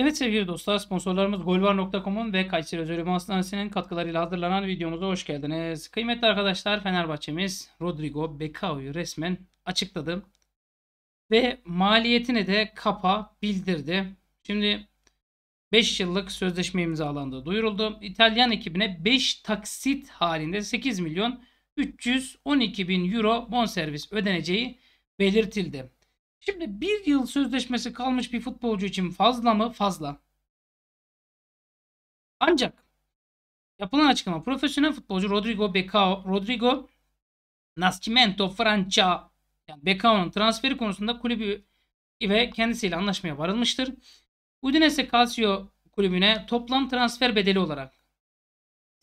Evet sevgili dostlar sponsorlarımız golvar.com'un ve Kayseri Özel Hastanesi'nin katkılarıyla hazırlanan videomuza hoş geldiniz. Kıymetli arkadaşlar Fenerbahçe'miz Rodrigo Bekao'yu resmen açıkladı. Ve maliyetini de kapa bildirdi. Şimdi 5 yıllık sözleşme imzalandı duyuruldu. İtalyan ekibine 5 taksit halinde 8 milyon 312 bin euro bonservis ödeneceği belirtildi. Şimdi bir yıl sözleşmesi kalmış bir futbolcu için fazla mı? Fazla. Ancak yapılan açıklama profesyonel futbolcu Rodrigo Becao, Rodrigo Nascimento Francia yani Becao'nun transferi konusunda kulübü ve kendisiyle anlaşmaya varılmıştır. Udinese Calcio kulübüne toplam transfer bedeli olarak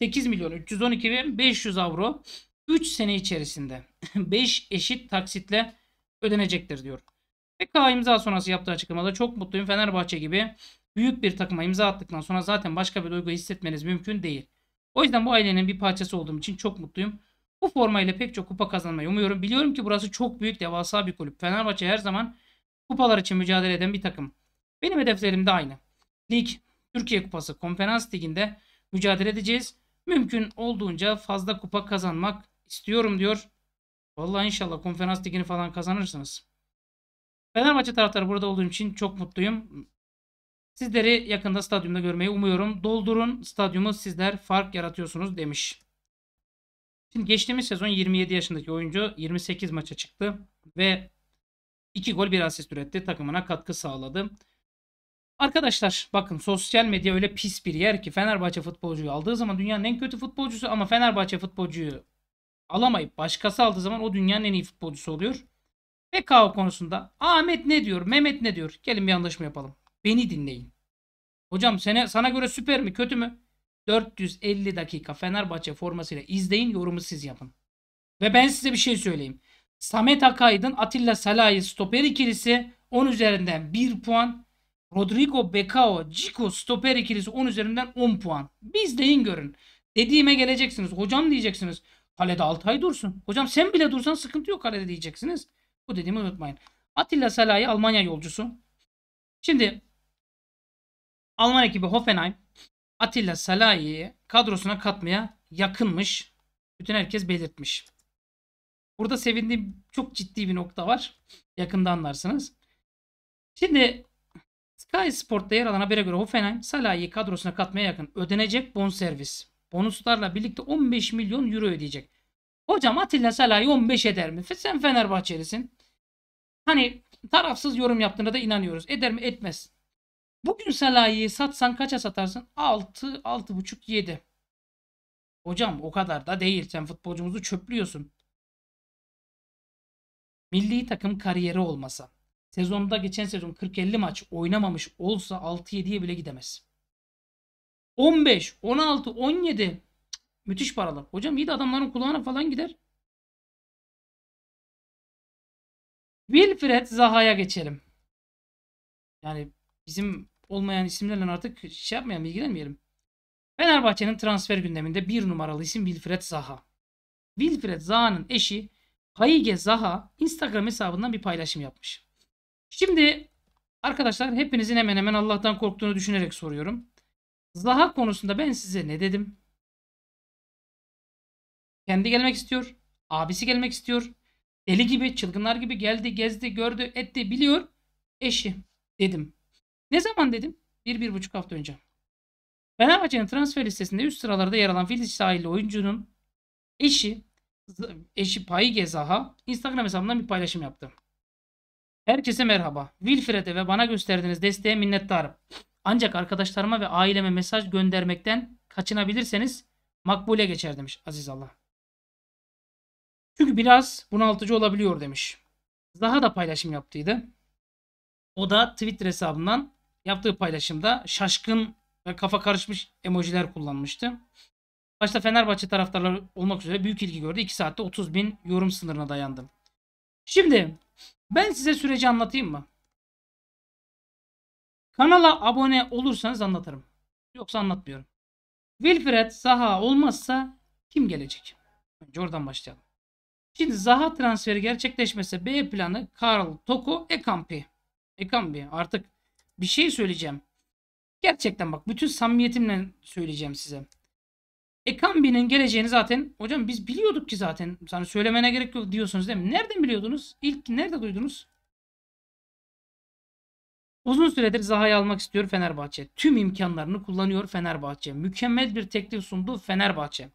8 milyon 312 bin 500 avro 3 sene içerisinde 5 eşit taksitle ödenecektir diyor. PK imza sonrası yaptığı açıklamada çok mutluyum. Fenerbahçe gibi büyük bir takıma imza attıktan sonra zaten başka bir duygu hissetmeniz mümkün değil. O yüzden bu ailenin bir parçası olduğum için çok mutluyum. Bu formayla pek çok kupa kazanmayı umuyorum. Biliyorum ki burası çok büyük devasa bir kulüp. Fenerbahçe her zaman kupalar için mücadele eden bir takım. Benim hedeflerim de aynı. Lig, Türkiye Kupası, Konferans Ligi'nde mücadele edeceğiz. Mümkün olduğunca fazla kupa kazanmak istiyorum diyor. Vallahi inşallah Konferans Ligi'ni falan kazanırsınız. Fenerbahçe taraftarı burada olduğum için çok mutluyum. Sizleri yakında stadyumda görmeyi umuyorum. Doldurun stadyumu sizler fark yaratıyorsunuz demiş. Şimdi geçtiğimiz sezon 27 yaşındaki oyuncu 28 maça çıktı ve 2 gol 1 asist üretti. Takımına katkı sağladı. Arkadaşlar bakın sosyal medya öyle pis bir yer ki Fenerbahçe futbolcuyu aldığı zaman dünyanın en kötü futbolcusu ama Fenerbahçe futbolcuyu alamayıp başkası aldığı zaman o dünyanın en iyi futbolcusu oluyor. PKO konusunda Ahmet ne diyor, Mehmet ne diyor? Gelin bir anlaşma yapalım. Beni dinleyin. Hocam sene sana göre süper mi, kötü mü? 450 dakika Fenerbahçe formasıyla izleyin, yorumu siz yapın. Ve ben size bir şey söyleyeyim. Samet Akaydın, Atilla Salahi stoper ikilisi 10 üzerinden 1 puan. Rodrigo Becao, Cico stoper ikilisi 10 üzerinden 10 puan. Biz deyin görün. Dediğime geleceksiniz. Hocam diyeceksiniz. Kalede Altay dursun. Hocam sen bile dursan sıkıntı yok kalede diyeceksiniz. Bu dediğimi unutmayın. Atilla Salahi Almanya yolcusu. Şimdi Alman ekibi Hoffenheim Atilla Salahi'yi kadrosuna katmaya yakınmış. Bütün herkes belirtmiş. Burada sevindiğim çok ciddi bir nokta var. Yakında anlarsınız. Şimdi Sky Sport'ta yer alan habere göre Hoffenheim Salah'ı kadrosuna katmaya yakın. Ödenecek bonservis. Bonuslarla birlikte 15 milyon euro ödeyecek. Hocam Atilla Salah'ı 15 eder mi? Sen Fenerbahçelisin. Hani tarafsız yorum yaptığına da inanıyoruz. Eder mi? Etmez. Bugün Salah'ı satsan kaça satarsın? 6, 6,5, 7. Hocam o kadar da değil. Sen futbolcumuzu çöplüyorsun. Milli takım kariyeri olmasa, sezonda geçen sezon 40-50 maç oynamamış olsa 6-7'ye bile gidemez. 15, 16, 17 Müthiş paralar. Hocam iyi de adamların kulağına falan gider. Wilfred Zaha'ya geçelim. Yani bizim olmayan isimlerle artık şey yapmayalım, ilgilenmeyelim. Fenerbahçe'nin transfer gündeminde bir numaralı isim Wilfred Zaha. Wilfred Zaha'nın eşi Hayge Zaha Instagram hesabından bir paylaşım yapmış. Şimdi arkadaşlar hepinizin hemen hemen Allah'tan korktuğunu düşünerek soruyorum. Zaha konusunda ben size ne dedim? Kendi gelmek istiyor. Abisi gelmek istiyor. Deli gibi çılgınlar gibi geldi, gezdi, gördü, etti, biliyor. Eşi dedim. Ne zaman dedim? Bir, bir buçuk hafta önce. Fenerbahçe'nin transfer listesinde üst sıralarda yer alan Filiz sahilli oyuncunun eşi eşi Payige Zaha, Instagram hesabından bir paylaşım yaptı. Herkese merhaba. Wilfred'e ve bana gösterdiğiniz desteğe minnettarım. Ancak arkadaşlarıma ve aileme mesaj göndermekten kaçınabilirseniz makbule geçer demiş Aziz Allah. Çünkü biraz bunaltıcı olabiliyor demiş. Daha da paylaşım yaptıydı. O da Twitter hesabından yaptığı paylaşımda şaşkın ve kafa karışmış emojiler kullanmıştı. Başta Fenerbahçe taraftarları olmak üzere büyük ilgi gördü. 2 saatte 30 bin yorum sınırına dayandı. Şimdi ben size süreci anlatayım mı? Kanala abone olursanız anlatırım. Yoksa anlatmıyorum. Wilfred saha olmazsa kim gelecek? Önce oradan başlayalım. Şimdi Zaha transferi gerçekleşmese B planı Karl, Toko, Ekampi. Ekampi artık bir şey söyleyeceğim. Gerçekten bak bütün samimiyetimle söyleyeceğim size. Ekambi'nin geleceğini zaten hocam biz biliyorduk ki zaten. Sana hani söylemene gerek yok diyorsunuz değil mi? Nereden biliyordunuz? İlk nerede duydunuz? Uzun süredir Zaha'yı almak istiyor Fenerbahçe. Tüm imkanlarını kullanıyor Fenerbahçe. Mükemmel bir teklif sundu Fenerbahçe.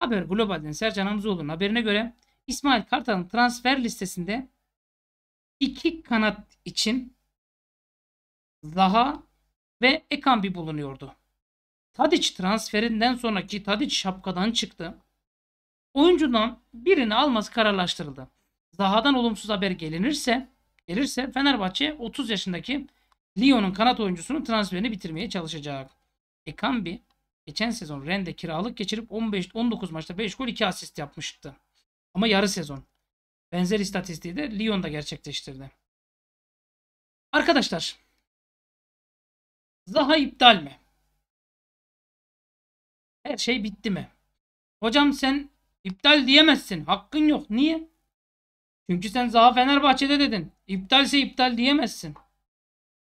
Haber Global'den Sercan Hamzoğlu'nun haberine göre İsmail Kartal'ın transfer listesinde iki kanat için Zaha ve Ekambi bulunuyordu. Tadiç transferinden sonraki Tadiç şapkadan çıktı. Oyuncudan birini alması kararlaştırıldı. Zaha'dan olumsuz haber gelinirse gelirse Fenerbahçe 30 yaşındaki Lyon'un kanat oyuncusunun transferini bitirmeye çalışacak. Ekambi geçen sezon Rende kiralık geçirip 15 19 maçta 5 gol 2 asist yapmıştı. Ama yarı sezon. Benzer istatistiği de Lyon'da gerçekleştirdi. Arkadaşlar. Zaha iptal mi? Her şey bitti mi? Hocam sen iptal diyemezsin. Hakkın yok. Niye? Çünkü sen Zaha Fenerbahçe'de dedin. İptalse iptal diyemezsin.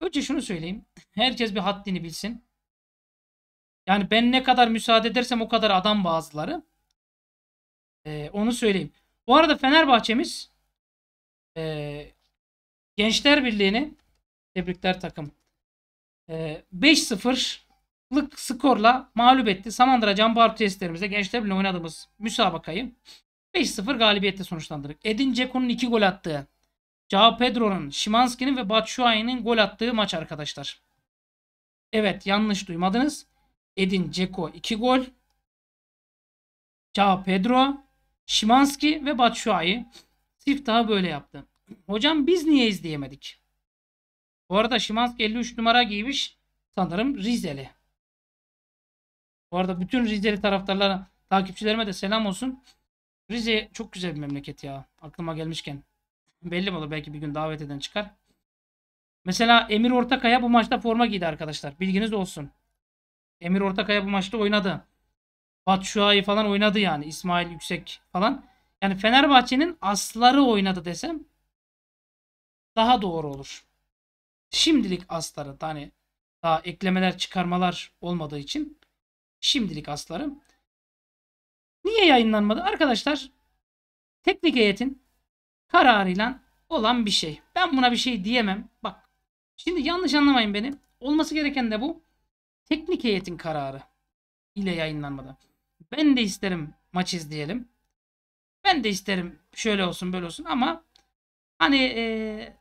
Önce şunu söyleyeyim. Herkes bir haddini bilsin. Yani ben ne kadar müsaade edersem o kadar adam bazıları. E, onu söyleyeyim. Bu arada Fenerbahçe'miz e, Gençler Birliği'ni tebrikler takım. E, 5-0'lık skorla mağlup etti. Samandıra Canbar testlerimize Gençler Birliği oynadığımız müsabakayı 5-0 galibiyette sonuçlandırdık. Edin Ceko'nun 2 gol attığı, Cao Pedro'nun, Şimanski'nin ve Batshuayi'nin gol attığı maç arkadaşlar. Evet yanlış duymadınız. Edin Ceko 2 gol. Cao Pedro Şimanski ve Batshuayi. Sif daha böyle yaptı. Hocam biz niye izleyemedik? Bu arada Şimanski 53 numara giymiş. Sanırım Rizeli. Bu arada bütün Rizeli taraftarlara, takipçilerime de selam olsun. Rize çok güzel bir memleket ya. Aklıma gelmişken. Belli mi olur belki bir gün davet eden çıkar. Mesela Emir Ortakaya bu maçta forma giydi arkadaşlar. Bilginiz olsun. Emir Ortakaya bu maçta oynadı. Batshuayi falan oynadı yani. İsmail Yüksek falan. Yani Fenerbahçe'nin asları oynadı desem daha doğru olur. Şimdilik asları hani daha eklemeler çıkarmalar olmadığı için şimdilik asları. Niye yayınlanmadı? Arkadaşlar teknik heyetin kararıyla olan bir şey. Ben buna bir şey diyemem. Bak şimdi yanlış anlamayın beni. Olması gereken de bu. Teknik heyetin kararı ile yayınlanmadı. Ben de isterim maç izleyelim. Ben de isterim şöyle olsun böyle olsun ama hani e,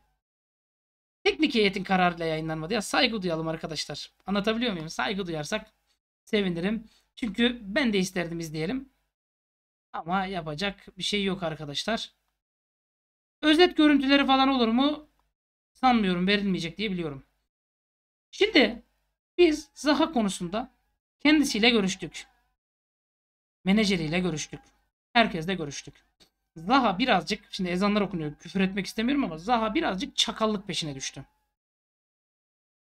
teknik heyetin kararıyla yayınlanmadı ya saygı duyalım arkadaşlar. Anlatabiliyor muyum? Saygı duyarsak sevinirim. Çünkü ben de isterdim izleyelim. Ama yapacak bir şey yok arkadaşlar. Özet görüntüleri falan olur mu? Sanmıyorum verilmeyecek diye biliyorum. Şimdi biz Zaha konusunda kendisiyle görüştük menajeriyle görüştük. Herkesle görüştük. Zaha birazcık, şimdi ezanlar okunuyor küfür etmek istemiyorum ama Zaha birazcık çakallık peşine düştü.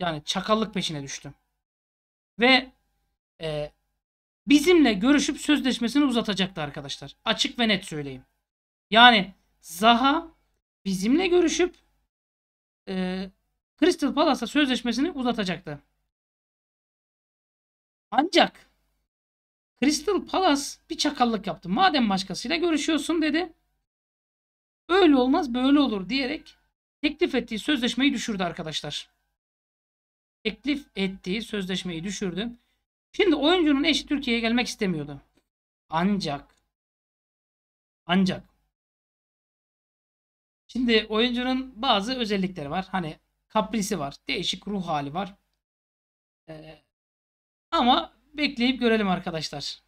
Yani çakallık peşine düştü. Ve e, bizimle görüşüp sözleşmesini uzatacaktı arkadaşlar. Açık ve net söyleyeyim. Yani Zaha bizimle görüşüp e, Crystal Palace'a sözleşmesini uzatacaktı. Ancak Crystal Palace bir çakallık yaptı. Madem başkasıyla görüşüyorsun dedi. Öyle olmaz böyle olur diyerek teklif ettiği sözleşmeyi düşürdü arkadaşlar. Teklif ettiği sözleşmeyi düşürdü. Şimdi oyuncunun eşi Türkiye'ye gelmek istemiyordu. Ancak ancak şimdi oyuncunun bazı özellikleri var. Hani kaprisi var. Değişik ruh hali var. Ee, ama Bekleyip görelim arkadaşlar.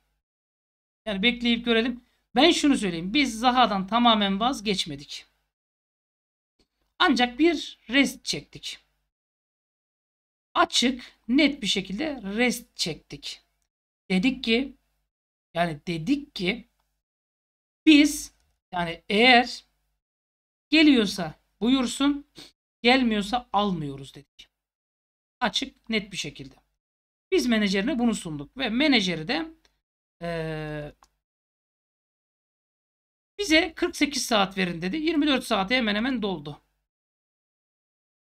Yani bekleyip görelim. Ben şunu söyleyeyim. Biz Zaha'dan tamamen vazgeçmedik. Ancak bir rest çektik. Açık, net bir şekilde rest çektik. Dedik ki yani dedik ki biz yani eğer geliyorsa buyursun, gelmiyorsa almıyoruz dedik. Açık, net bir şekilde. Biz menajerine bunu sunduk ve menajeri de e, bize 48 saat verin dedi. 24 saate hemen hemen doldu.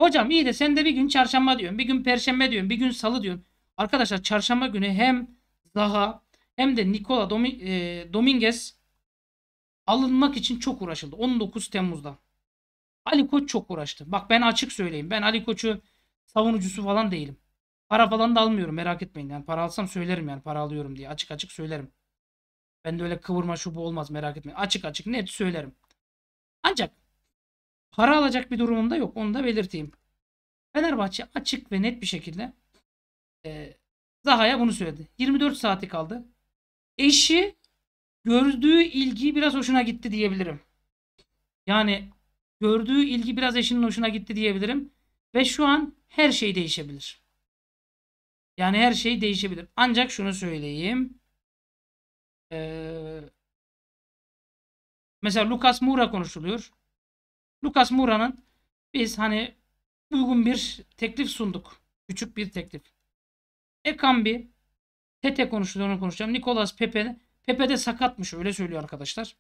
Hocam iyi de sen de bir gün çarşamba diyorsun, bir gün perşembe diyorsun, bir gün salı diyorsun. Arkadaşlar çarşamba günü hem Zaha hem de Nikola Domi, e, Dominguez alınmak için çok uğraşıldı. 19 Temmuz'da. Ali Koç çok uğraştı. Bak ben açık söyleyeyim. Ben Ali Koç'u savunucusu falan değilim. Para falan da almıyorum merak etmeyin. Yani para alsam söylerim yani para alıyorum diye. Açık açık söylerim. Ben de öyle kıvırma şu bu olmaz merak etmeyin. Açık açık net söylerim. Ancak para alacak bir durumum da yok. Onu da belirteyim. Fenerbahçe açık ve net bir şekilde e, Zaha'ya bunu söyledi. 24 saati kaldı. Eşi gördüğü ilgi biraz hoşuna gitti diyebilirim. Yani gördüğü ilgi biraz eşinin hoşuna gitti diyebilirim. Ve şu an her şey değişebilir. Yani her şey değişebilir. Ancak şunu söyleyeyim. Ee, mesela Lucas Moura konuşuluyor. Lucas Moura'nın biz hani uygun bir teklif sunduk. Küçük bir teklif. Ekambi, Tete konuşuluyor onu konuşacağım. Nicolas Pepe, Pepe de sakatmış öyle söylüyor arkadaşlar.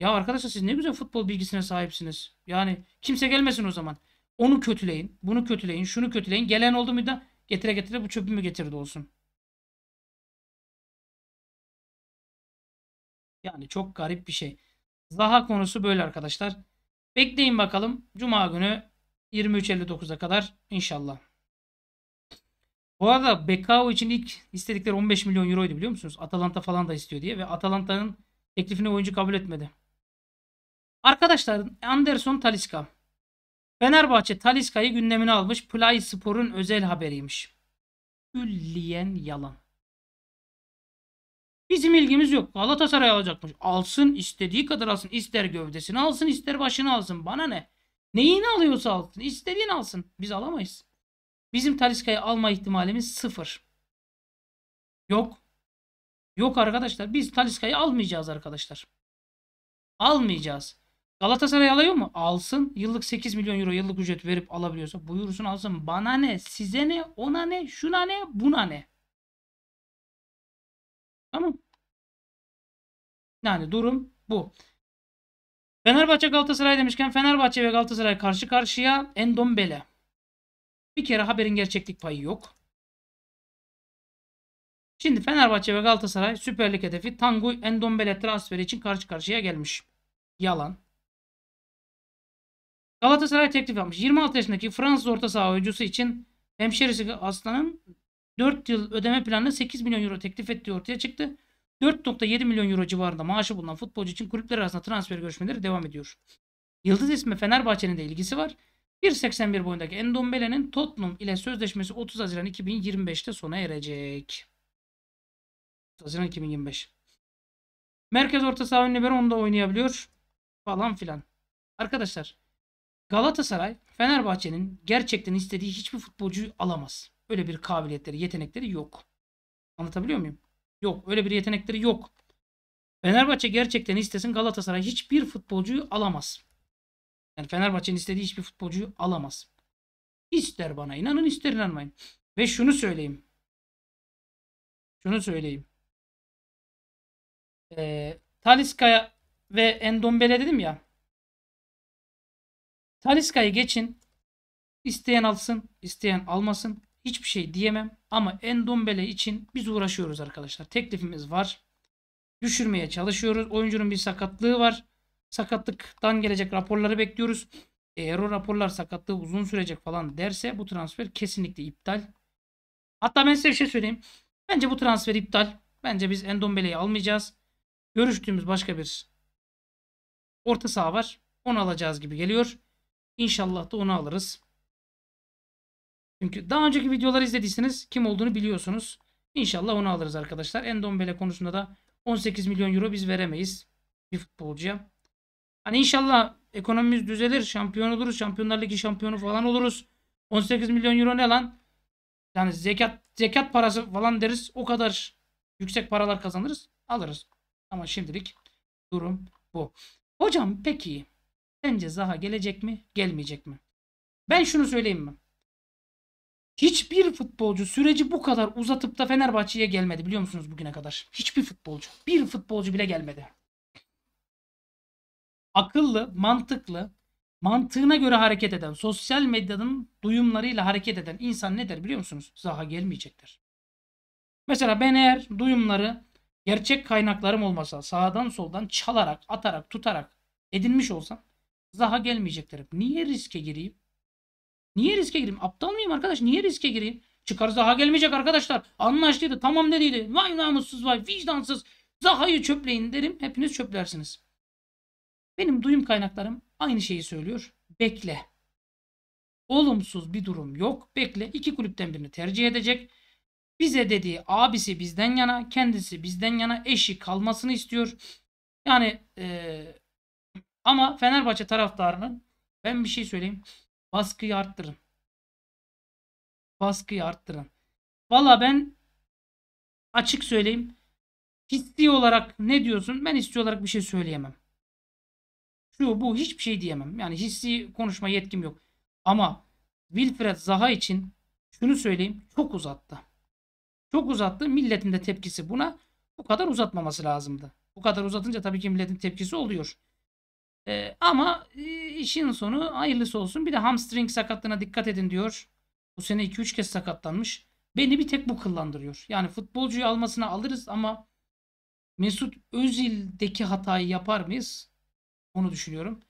Ya arkadaşlar siz ne güzel futbol bilgisine sahipsiniz. Yani kimse gelmesin o zaman. Onu kötüleyin, bunu kötüleyin, şunu kötüleyin. Gelen oldu mu da Getire getire bu çöpümü getirdi olsun. Yani çok garip bir şey. Zaha konusu böyle arkadaşlar. Bekleyin bakalım. Cuma günü 23.59'a kadar inşallah. Bu arada Bekao için ilk istedikleri 15 milyon euroydu biliyor musunuz? Atalanta falan da istiyor diye ve Atalanta'nın teklifini oyuncu kabul etmedi. Arkadaşlar Anderson Talisca. Fenerbahçe Taliska'yı gündemine almış. Play Spor'un özel haberiymiş. Külliyen yalan. Bizim ilgimiz yok. Galatasaray alacakmış. Alsın istediği kadar alsın. İster gövdesini alsın ister başını alsın. Bana ne? Neyini alıyorsa alsın. İstediğini alsın. Biz alamayız. Bizim Taliska'yı alma ihtimalimiz sıfır. Yok. Yok arkadaşlar. Biz Taliska'yı almayacağız arkadaşlar. Almayacağız. Galatasaray alıyor mu? Alsın. Yıllık 8 milyon euro yıllık ücret verip alabiliyorsa buyursun alsın. Bana ne? Size ne? Ona ne? Şuna ne? Buna ne? Tamam. Yani durum bu. Fenerbahçe Galatasaray demişken Fenerbahçe ve Galatasaray karşı karşıya Endombele. Bir kere haberin gerçeklik payı yok. Şimdi Fenerbahçe ve Galatasaray Süper Lig hedefi Tanguy Endombele transferi için karşı karşıya gelmiş. Yalan. Galatasaray teklif yapmış. 26 yaşındaki Fransız orta saha oyuncusu için hemşerisi Aslan'ın 4 yıl ödeme planına 8 milyon euro teklif ettiği ortaya çıktı. 4.7 milyon euro civarında maaşı bulunan futbolcu için kulüpler arasında transfer görüşmeleri devam ediyor. Yıldız ismi Fenerbahçe'nin de ilgisi var. 1.81 boyundaki Endombele'nin Tottenham ile sözleşmesi 30 Haziran 2025'te sona erecek. 30 Haziran 2025. Merkez orta saha ön libero onda oynayabiliyor falan filan. Arkadaşlar Galatasaray Fenerbahçe'nin gerçekten istediği hiçbir futbolcuyu alamaz. Öyle bir kabiliyetleri, yetenekleri yok. Anlatabiliyor muyum? Yok. Öyle bir yetenekleri yok. Fenerbahçe gerçekten istesin Galatasaray hiçbir futbolcuyu alamaz. Yani Fenerbahçe'nin istediği hiçbir futbolcuyu alamaz. İster bana inanın ister inanmayın. Ve şunu söyleyeyim. Şunu söyleyeyim. Ee, Taliska'ya ve Endombele dedim ya. Taliska'yı geçin. İsteyen alsın, isteyen almasın. Hiçbir şey diyemem. Ama Endombele için biz uğraşıyoruz arkadaşlar. Teklifimiz var. Düşürmeye çalışıyoruz. Oyuncunun bir sakatlığı var. Sakatlıktan gelecek raporları bekliyoruz. Eğer o raporlar sakatlığı uzun sürecek falan derse bu transfer kesinlikle iptal. Hatta ben size bir şey söyleyeyim. Bence bu transfer iptal. Bence biz Endombele'yi almayacağız. Görüştüğümüz başka bir orta saha var. Onu alacağız gibi geliyor. İnşallah da onu alırız. Çünkü daha önceki videoları izlediyseniz kim olduğunu biliyorsunuz. İnşallah onu alırız arkadaşlar. Endombele konusunda da 18 milyon euro biz veremeyiz bir futbolcuya. Hani inşallah ekonomimiz düzelir, şampiyon oluruz, Şampiyonlar Ligi şampiyonu falan oluruz. 18 milyon euro ne lan? Yani zekat zekat parası falan deriz. O kadar yüksek paralar kazanırız, alırız. Ama şimdilik durum bu. Hocam peki Sence Zaha gelecek mi? Gelmeyecek mi? Ben şunu söyleyeyim mi? Hiçbir futbolcu süreci bu kadar uzatıp da Fenerbahçe'ye gelmedi biliyor musunuz bugüne kadar? Hiçbir futbolcu. Bir futbolcu bile gelmedi. Akıllı, mantıklı, mantığına göre hareket eden, sosyal medyanın duyumlarıyla hareket eden insan ne der biliyor musunuz? Zaha gelmeyecektir. Mesela ben eğer duyumları gerçek kaynaklarım olmasa sağdan soldan çalarak, atarak, tutarak edinmiş olsam Zaha gelmeyecek taraf. Niye riske gireyim? Niye riske gireyim? Aptal mıyım arkadaş? Niye riske gireyim? Çıkar Zaha gelmeyecek arkadaşlar. Anlaştıydı. Tamam dediydi. Vay namussuz vay vicdansız. Zaha'yı çöpleyin derim. Hepiniz çöplersiniz. Benim duyum kaynaklarım aynı şeyi söylüyor. Bekle. Olumsuz bir durum yok. Bekle. İki kulüpten birini tercih edecek. Bize dediği abisi bizden yana, kendisi bizden yana, eşi kalmasını istiyor. Yani e, ama Fenerbahçe taraftarının ben bir şey söyleyeyim. Baskıyı arttırın. Baskıyı arttırın. Valla ben açık söyleyeyim. Hissi olarak ne diyorsun? Ben hissi olarak bir şey söyleyemem. Şu bu hiçbir şey diyemem. Yani hissi konuşma yetkim yok. Ama Wilfred Zaha için şunu söyleyeyim. Çok uzattı. Çok uzattı. Milletin de tepkisi buna bu kadar uzatmaması lazımdı. Bu kadar uzatınca tabii ki milletin tepkisi oluyor. Ee, e, ama işin sonu hayırlısı olsun. Bir de hamstring sakatlığına dikkat edin diyor. Bu sene 2-3 kez sakatlanmış. Beni bir tek bu kıllandırıyor. Yani futbolcuyu almasına alırız ama Mesut Özil'deki hatayı yapar mıyız? Onu düşünüyorum.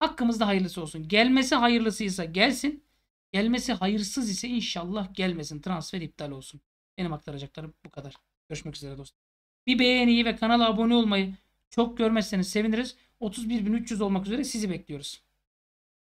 Hakkımızda hayırlısı olsun. Gelmesi hayırlısıysa gelsin. Gelmesi hayırsız ise inşallah gelmesin. Transfer iptal olsun. Benim aktaracaklarım bu kadar. Görüşmek üzere dostlar. Bir beğeniyi ve kanala abone olmayı çok görmezseniz seviniriz. 31.300 olmak üzere sizi bekliyoruz.